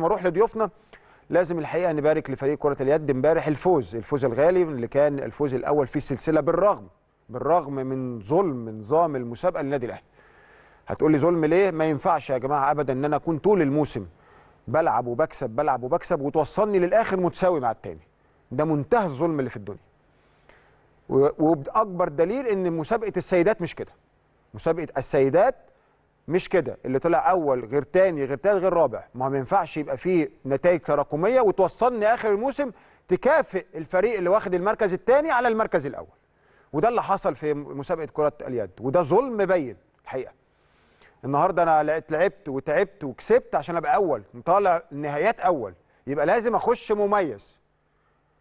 ما اروح لضيوفنا لازم الحقيقه نبارك لفريق كره اليد امبارح الفوز الفوز الغالي اللي كان الفوز الاول في السلسله بالرغم بالرغم من ظلم نظام المسابقه للنادي الاهلي هتقول لي ظلم ليه ما ينفعش يا جماعه ابدا ان انا اكون طول الموسم بلعب وبكسب بلعب وبكسب وتوصلني للاخر متساوي مع التاني ده منتهى الظلم اللي في الدنيا واكبر دليل ان مسابقه السيدات مش كده مسابقه السيدات مش كده اللي طلع اول غير تاني غير تالت غير رابع ما ما ينفعش يبقى فيه نتائج تراكميه وتوصلني اخر الموسم تكافئ الفريق اللي واخد المركز الثاني على المركز الاول وده اللي حصل في مسابقه كره اليد وده ظلم بين الحقيقه النهارده انا لعبت وتعبت وكسبت عشان ابقى اول طالع نهايات اول يبقى لازم اخش مميز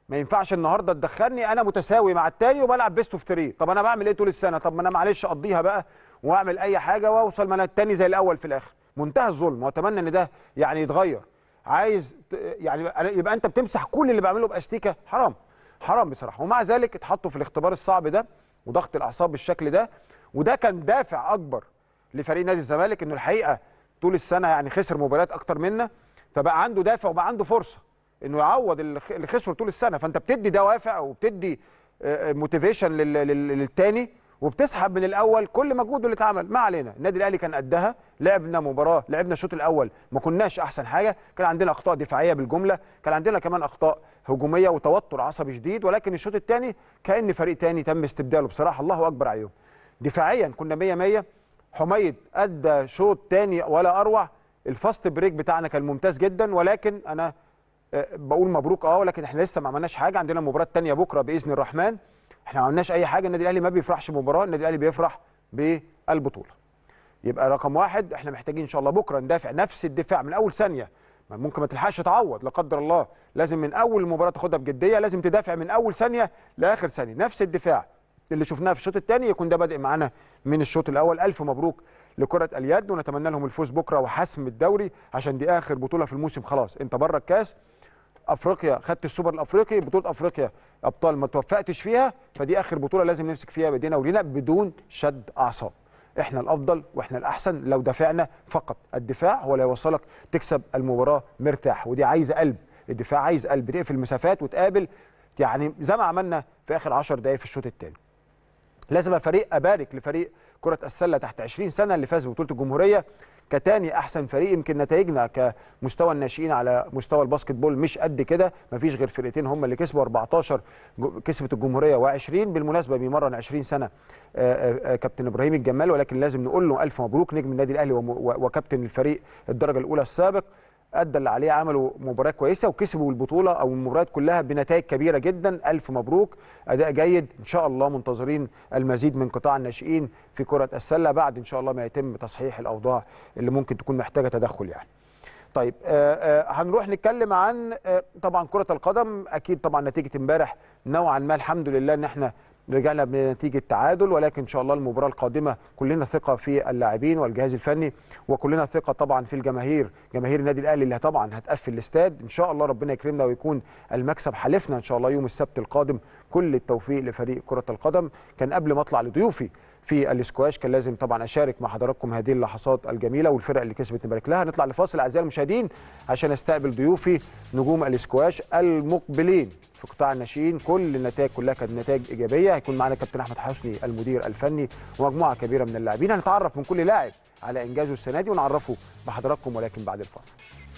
ما ينفعش النهارده تدخلني انا متساوي مع التاني وبلعب بيست اوف 3 طب انا بعمل ايه طول السنه طب ما انا معلش اقضيها بقى واعمل اي حاجه واوصل ما انا التاني زي الاول في الاخر منتهى الظلم واتمنى ان ده يعني يتغير عايز يعني يبقى انت بتمسح كل اللي بعمله باستيكه حرام حرام بصراحه ومع ذلك اتحطوا في الاختبار الصعب ده وضغط الاعصاب بالشكل ده وده كان دافع اكبر لفريق نادي الزمالك انه الحقيقه طول السنه يعني خسر مباريات اكتر منا فبقى عنده دافع وبقى عنده فرصه انه يعوض اللي خسره طول السنه فانت بتدي دوافع وبتدي موتيفيشن للتاني وبتسحب من الاول كل مجهوده اللي اتعمل ما علينا النادي الاهلي كان قدها لعبنا مباراه لعبنا الشوط الاول ما كناش احسن حاجه كان عندنا اخطاء دفاعيه بالجمله كان عندنا كمان اخطاء هجوميه وتوتر عصبي شديد ولكن الشوط الثاني كان فريق ثاني تم استبداله بصراحه الله اكبر عليهم دفاعيا كنا 100 100 حميد ادى شوط ثاني ولا اروع الفاست بريك بتاعنا كان ممتاز جدا ولكن انا آه، بقول مبروك اه ولكن احنا لسه ما عملناش حاجه عندنا مباراه ثانيه بكره باذن الرحمن احنا ما عملناش اي حاجه النادي الاهلي ما بيفرحش بمباراه النادي الاهلي بيفرح بالبطوله يبقى رقم واحد احنا محتاجين ان شاء الله بكره ندافع نفس الدفاع من اول ثانيه ممكن ما تلحقش تعوض لا قدر الله لازم من اول مباراه تاخدها بجديه لازم تدافع من اول ثانيه لاخر ثانيه نفس الدفاع اللي شفناه في الشوط الثاني يكون ده بادئ معانا من الشوط الاول الف مبروك لكره اليد ونتمنى لهم الفوز بكره وحسم الدوري عشان دي اخر بطوله في الموسم خلاص انت بره الكاس افريقيا خدت السوبر الافريقي بطوله افريقيا ابطال ما توفقتش فيها فدي اخر بطوله لازم نمسك فيها بايدينا ولينا بدون شد اعصاب احنا الافضل واحنا الاحسن لو دافعنا فقط الدفاع هو اللي هيوصلك تكسب المباراه مرتاح ودي عايزه قلب الدفاع عايز قلب تقفل مسافات وتقابل يعني زي ما عملنا في اخر 10 دقائق في الشوط الثاني لازم افريق ابارك لفريق كره السله تحت 20 سنه اللي فاز ببطوله الجمهوريه كتاني احسن فريق يمكن نتائجنا كمستوى الناشئين على مستوى الباسكت بول مش قد كده مفيش غير فرقتين هم اللي كسبوا 14 كسبت الجمهوريه و20 بالمناسبه بيمرن 20 سنه آه، آه، آه، كابتن ابراهيم الجمال ولكن لازم نقول له الف مبروك نجم النادي الاهلي وكابتن الفريق الدرجه الاولى السابق ادى اللي عليه عملوا مباراه كويسه وكسبوا البطوله او المباريات كلها بنتائج كبيره جدا الف مبروك اداء جيد ان شاء الله منتظرين المزيد من قطاع الناشئين في كره السله بعد ان شاء الله ما يتم تصحيح الاوضاع اللي ممكن تكون محتاجه تدخل يعني طيب آه، آه، هنروح نتكلم عن آه، طبعا كره القدم اكيد طبعا نتيجه امبارح نوعا ما الحمد لله ان احنا رجعنا بنتيجه تعادل ولكن ان شاء الله المباراه القادمه كلنا ثقه في اللاعبين والجهاز الفني وكلنا ثقه طبعا في الجماهير جماهير النادي الاهلي اللي طبعا هتقفل الاستاد ان شاء الله ربنا يكرمنا ويكون المكسب حلفنا ان شاء الله يوم السبت القادم كل التوفيق لفريق كرة القدم كان قبل ما اطلع لضيوفي في الاسكواش كان لازم طبعا اشارك مع حضراتكم هذه اللحظات الجميله والفرق اللي كسبت نبارك لها نطلع لفاصل اعزائي المشاهدين عشان استقبل ضيوفي نجوم الاسكواش المقبلين في قطاع الناشئين كل النتائج كلها كانت نتائج ايجابيه هيكون معانا كابتن احمد حسني المدير الفني ومجموعه كبيره من اللاعبين هنتعرف من كل لاعب على انجازه السنه دي ونعرفه بحضراتكم ولكن بعد الفاصل